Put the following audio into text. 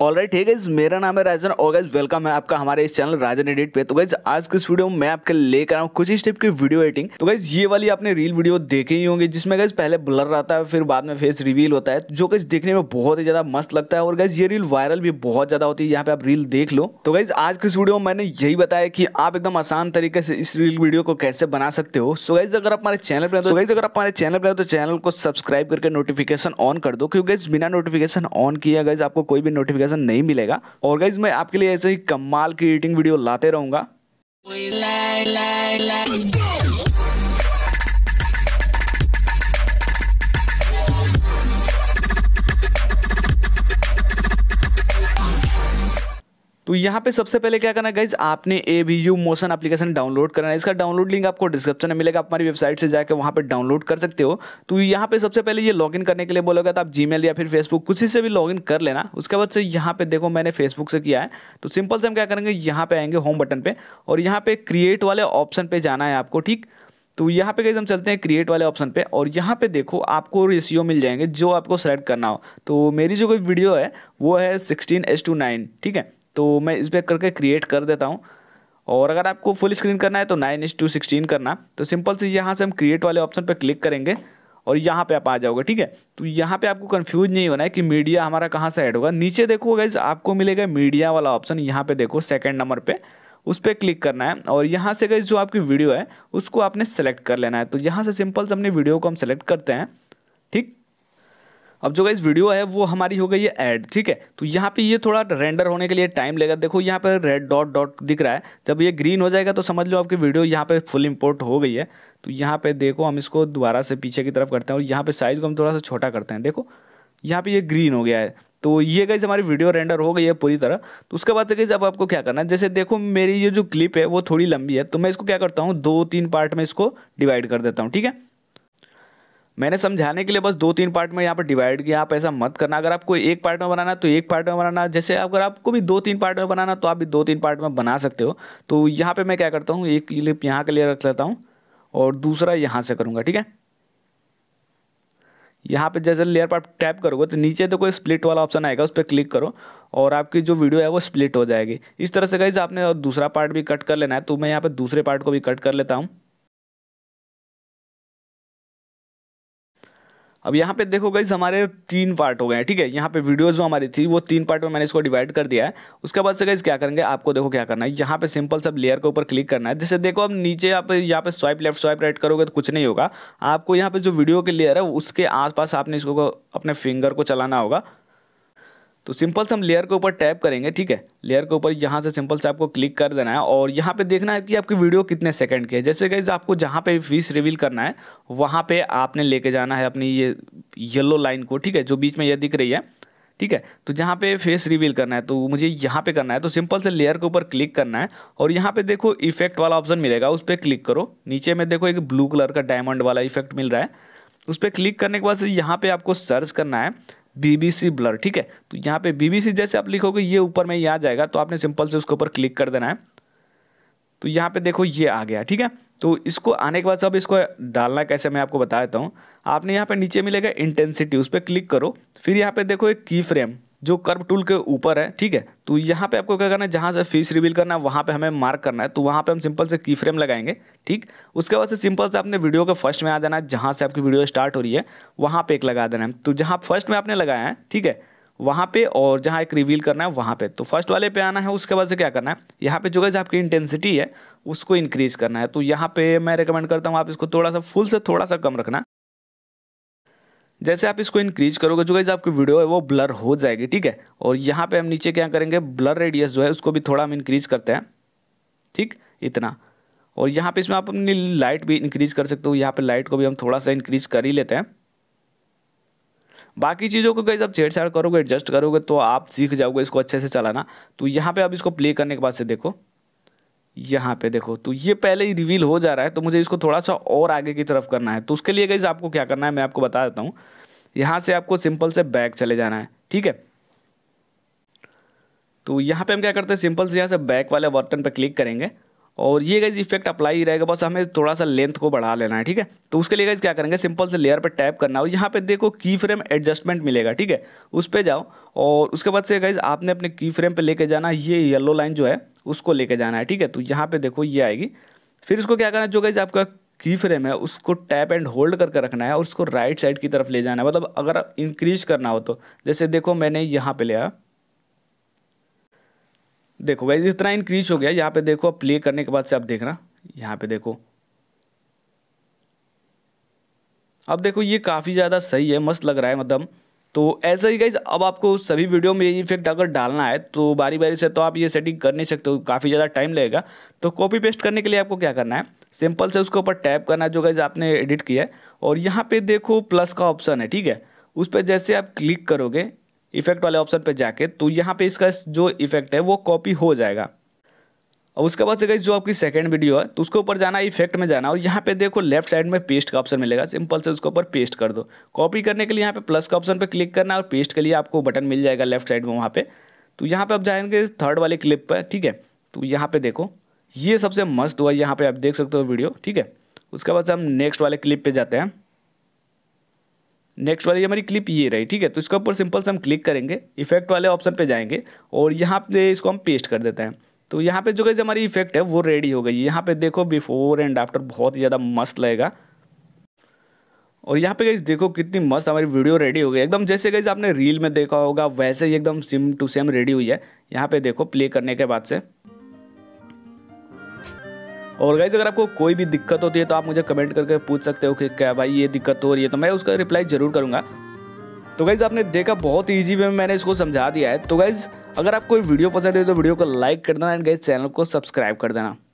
all right है guys मेरा नाम है राजन और गाइज वेलकम है आपका हमारे इस चैनल राजन एडिट पे तो गाइज आज के इस वीडियो में मैं आपके लेकर आऊँ कुछ इस टाइप की वीडियो एडिटिंग तो गाइज ये वाली आपने रील वीडियो देखे ही होंगे जिसमें गाइज पहले ब्लर आता है फिर बाद में फेस रिवील होता है जो गाइज देखने में बहुत ही ज्यादा मस्त लगता है और गाइज ये रील वायरल भी बहुत ज्यादा होती है यहाँ पे आप रील देख लो तो गाइज आज के इस वीडियो में मैंने यही बताया कि आप एकदम आसान तरीके से इस रील वीडियो को कैसे बना सकते हो सो गाइज अगर आप हमारे चैनल पर गाइज अगर आप हमारे चैनल पर तो चैनल को सब्सक्राइब करके नोटिफिकेशन ऑन कर दो क्योंकि बिना नोटिफिकेशन ऑन किया गाइज आपको कोई भी नोटिफिकेशन नोटिफिकेशन नहीं मिलेगा और गाइज मैं आपके लिए ऐसे ही कमाल की ईटिंग वीडियो लाते रहूंगा तो यहाँ पे सबसे पहले क्या करना गाइज आपने A V U motion application download करना है इसका डाउनलोड लिंक आपको डिस्क्रिप्शन में मिलेगा आप हमारी वेबसाइट से जाकर वहाँ पर डाउनलोड कर सकते हो तो यहाँ पे सबसे पहले ये लॉगिन करने के लिए बोलोगे तो आप जीमेल या फिर फेसबुक किसी से भी लॉगिन कर लेना उसके बाद से यहाँ पे देखो मैंने फेसबुक से किया है तो सिंपल से हम क्या करेंगे यहाँ पे आएंगे होम बटन पर और यहाँ पे क्रिएट वाले ऑप्शन पर जाना है आपको ठीक तो यहाँ पे गाइज हम चलते हैं क्रिएट वाले ऑप्शन पे और यहाँ पे देखो आपको रेशियो मिल जाएंगे जो आपको सेलेक्ट करना हो तो मेरी जो कोई वीडियो है वो है सिक्सटीन एस टू नाइन ठीक है तो मैं इस पर करके क्रिएट कर देता हूँ और अगर आपको फुल स्क्रीन करना है तो नाइन इंस टू सिक्सटीन करना तो सिंपल से यहाँ से हम क्रिएट वाले ऑप्शन पर क्लिक करेंगे और यहाँ पे आप आ जाओगे ठीक है तो यहाँ पे आपको कंफ्यूज नहीं होना है कि मीडिया हमारा कहाँ से ऐड होगा नीचे देखो गाइज आपको मिलेगा मीडिया वाला ऑप्शन यहाँ पे देखो सेकंड नंबर पे उस पर क्लिक करना है और यहाँ से गई जो आपकी वीडियो है उसको आपने सेलेक्ट कर लेना है तो यहाँ से सिंपल से अपने वीडियो को हम सेलेक्ट करते हैं ठीक अब जो गाइज वीडियो है वो हमारी हो गई है ऐड ठीक है तो यहाँ पे ये थोड़ा रेंडर होने के लिए टाइम लेगा देखो यहाँ पर रेड डॉट डॉट दिख रहा है जब ये ग्रीन हो जाएगा तो समझ लो आपकी वीडियो यहाँ पे फुल इम्पोर्ट हो गई है तो यहाँ पे देखो हम इसको दोबारा से पीछे की तरफ करते हैं और यहाँ पे साइज़ को हम थोड़ा सा छोटा करते हैं देखो यहाँ पे ये ग्रीन हो गया है तो ये गाइज हमारी वीडियो रेंडर हो गई है पूरी तरह तो उसके बाद गई अब आपको क्या करना है जैसे देखो मेरी ये जो क्लिप है वो थोड़ी लंबी है तो मैं इसको क्या करता हूँ दो तीन पार्ट में इसको डिवाइड कर देता हूँ ठीक है मैंने समझाने के लिए बस दो तीन पार्ट में यहाँ पर डिवाइड किया आप ऐसा मत करना अगर आपको एक पार्ट में बनाना तो एक पार्ट में बनाना जैसे अगर आपको भी दो तीन पार्ट में बनाना तो आप भी दो तीन पार्ट में बना सकते हो तो यहाँ पर मैं क्या करता हूँ एक क्लिप यहाँ के लिए रख लेता हूँ और दूसरा यहाँ से करूँगा ठीक है यहाँ पे जैसे लेयर पर आप टैप करोगे तो नीचे देखो तो कोई स्प्लिट वाला ऑप्शन आएगा उस पर क्लिक करो और आपकी जो वीडियो है वो स्प्लिट हो जाएगी इस तरह से गाइज आपने दूसरा पार्ट भी कट कर लेना है तो मैं यहाँ पे दूसरे पार्ट को भी कट कर लेता हूँ अब यहाँ पे देखो गई हमारे तीन पार्ट हो गए हैं ठीक है यहाँ पे वीडियो जो हमारी थी वो तीन पार्ट में मैंने इसको डिवाइड कर दिया है उसके बाद से गई क्या करेंगे आपको देखो क्या करना है यहाँ पे सिंपल सब लेयर के ऊपर क्लिक करना है जैसे देखो अब नीचे आप यहाँ पे स्वाइप लेफ्ट स्वाइप राइट करोगे तो कुछ नहीं होगा आपको यहाँ पे जो वीडियो के लेयर है उसके आसपास आपने इसको अपने फिंगर को चलाना होगा तो सिंपल से हम लेयर के ऊपर टैप करेंगे ठीक है लेयर के ऊपर यहाँ से सिंपल से आपको क्लिक कर देना है और यहाँ पे देखना है कि आपकी वीडियो कितने सेकंड की है जैसे गाइज आपको जहाँ पे फीस रिवील करना है वहाँ पे आपने लेके जाना है अपनी ये येलो लाइन को ठीक है जो बीच में यह दिख रही है ठीक है तो जहाँ पे फेस रिवील करना है तो मुझे यहाँ पे करना है तो सिंपल से लेयर के ऊपर क्लिक करना है और यहाँ पे देखो इफेक्ट वाला ऑप्शन मिलेगा उस पर क्लिक करो नीचे में देखो एक ब्लू कलर का डायमंड वाला इफेक्ट मिल रहा है उस पर क्लिक करने के बाद यहाँ पे आपको सर्च करना है बीबीसी ब्लर ठीक है तो यहाँ पे बीबीसी जैसे आप लिखोगे ये ऊपर में ये आ जाएगा तो आपने सिंपल से उसके ऊपर क्लिक कर देना है तो यहाँ पे देखो ये आ गया ठीक है तो इसको आने के बाद सब इसको डालना कैसे मैं आपको बता देता हूँ आपने यहाँ पे नीचे मिलेगा इंटेंसिटी उस पर क्लिक करो फिर यहाँ पे देखो एक की फ्रेम जो कर्व टूल के ऊपर है ठीक है तो यहाँ पे आपको क्या करना है जहाँ से फीस रिवील करना है वहाँ पे हमें मार्क करना है तो वहाँ पे हम सिंपल से की फ्रेम लगाएंगे ठीक उसके बाद से सिंपल से आपने वीडियो के फर्स्ट में आ जाना है जहाँ से आपकी वीडियो स्टार्ट हो रही है वहाँ पे एक लगा देना है तो जहाँ फर्स्ट में आपने लगाया है ठीक है वहाँ पर और जहाँ एक रिवील करना है वहाँ पर तो फर्स्ट वाले पे आना है उसके बाद से क्या करना है यहाँ पर जो है आपकी इंटेंसिटी है उसको इंक्रीज़ करना है तो यहाँ पर मैं रिकमेंड करता हूँ आप इसको थोड़ा सा फुल से थोड़ा सा कम रखना जैसे आप इसको इंक्रीज करोगे जो गाइज आपकी वीडियो है वो ब्लर हो जाएगी ठीक है और यहाँ पे हम नीचे क्या करेंगे ब्लर रेडियस जो है उसको भी थोड़ा हम इंक्रीज करते हैं ठीक इतना और यहाँ पे इसमें आप अपनी लाइट भी इंक्रीज कर सकते हो यहाँ पे लाइट को भी हम थोड़ा सा इंक्रीज कर ही लेते हैं बाकी चीज़ों को गाइज आप छेड़छाड़ करोगे एडजस्ट करोगे तो आप सीख जाओगे इसको अच्छे से चलाना तो यहाँ पर आप इसको प्ले करने के बाद से देखो यहाँ पे देखो तो ये पहले ही रिवील हो जा रहा है तो मुझे इसको थोड़ा सा और आगे की तरफ करना है तो उसके लिए गई आपको क्या करना है मैं आपको बता देता हूँ यहाँ से आपको सिंपल से बैक चले जाना है ठीक है तो यहाँ पे हम क्या करते हैं सिंपल से यहाँ से बैक वाले बटन पर क्लिक करेंगे और ये गाइज इफेक्ट अप्लाई ही रहेगा बस हमें थोड़ा सा लेंथ को बढ़ा लेना है ठीक है तो उसके लिए गाइज क्या करेंगे सिंपल से लेयर पर टैप करना और यहाँ पे देखो की फ्रेम एडजस्टमेंट मिलेगा ठीक है उस पर जाओ और उसके बाद से गाइज आपने अपने की फ्रेम पर लेके जाना ये येलो लाइन जो है उसको लेके जाना है ठीक है तो यहाँ पर देखो ये आएगी फिर इसको क्या करना है जो गाइज आपका की फ्रेम है उसको टैप एंड होल्ड करके रखना है और उसको राइट साइड की तरफ ले जाना है मतलब अगर इंक्रीज करना हो तो जैसे देखो मैंने यहाँ पे लिया देखो वैसे इतना इंक्रीज हो गया यहाँ पे देखो अब प्ले करने के बाद से आप देखना यहाँ पे देखो अब देखो ये काफ़ी ज़्यादा सही है मस्त लग रहा है मतलब तो ऐसा ही गाइज अब आपको सभी वीडियो में ये इफेक्ट अगर डालना है तो बारी बारी से तो आप ये सेटिंग कर नहीं सकते हो तो काफ़ी ज़्यादा टाइम लगेगा तो कॉपी पेस्ट करने के लिए आपको क्या करना है सिंपल से उसके ऊपर टैप करना है जो गाइज आपने एडिट किया है और यहाँ पे देखो प्लस का ऑप्शन है ठीक है उस पर जैसे आप क्लिक करोगे इफेक्ट वाले ऑप्शन पर जाके तो यहाँ पे इसका जो इफेक्ट है वो कॉपी हो जाएगा और उसके बाद से गई जो आपकी सेकंड वीडियो है तो उसके ऊपर जाना इफेक्ट में जाना और यहाँ पे देखो लेफ्ट साइड में पेस्ट का ऑप्शन मिलेगा सिंपल से उसके ऊपर पेस्ट कर दो कॉपी करने के लिए यहाँ पे प्लस का ऑप्शन पे क्लिक करना और पेस्ट के लिए आपको बटन मिल जाएगा लेफ्ट साइड में वहाँ पे तो यहाँ पे आप जाएंगे थर्ड वाले क्लिप पर ठीक है तो यहाँ पर देखो ये सबसे मस्त हुआ यहाँ पर आप देख सकते हो वीडियो ठीक है उसके बाद से हम नेक्स्ट वाले क्लिप पर जाते हैं नेक्स्ट वाली हमारी क्लिप ये रही ठीक है तो इसके ऊपर सिंपल से हम क्लिक करेंगे इफेक्ट वाले ऑप्शन पे जाएंगे और यहाँ पे इसको हम पेस्ट कर देते हैं तो यहाँ पे जो गई हमारी इफेक्ट है वो रेडी हो गई यहाँ पे देखो बिफोर एंड आफ्टर बहुत ही ज़्यादा मस्त लगेगा और यहाँ पे गई देखो कितनी मस्त हमारी वीडियो रेडी हो गई एकदम जैसे गई आपने रील में देखा होगा वैसे ही एकदम सेम टू सेम रेडी हुई है यहाँ पे देखो प्ले करने के बाद से और गाइज अगर आपको कोई भी दिक्कत होती है तो आप मुझे कमेंट करके पूछ सकते हो कि क्या भाई ये दिक्कत हो रही है तो मैं उसका रिप्लाई ज़रूर करूँगा तो गाइज़ आपने देखा बहुत ईजी वे में मैंने इसको समझा दिया है तो गाइज़ अगर आपको वीडियो पसंद है तो वीडियो को लाइक कर देना एंड गाइज चैनल को सब्सक्राइब कर देना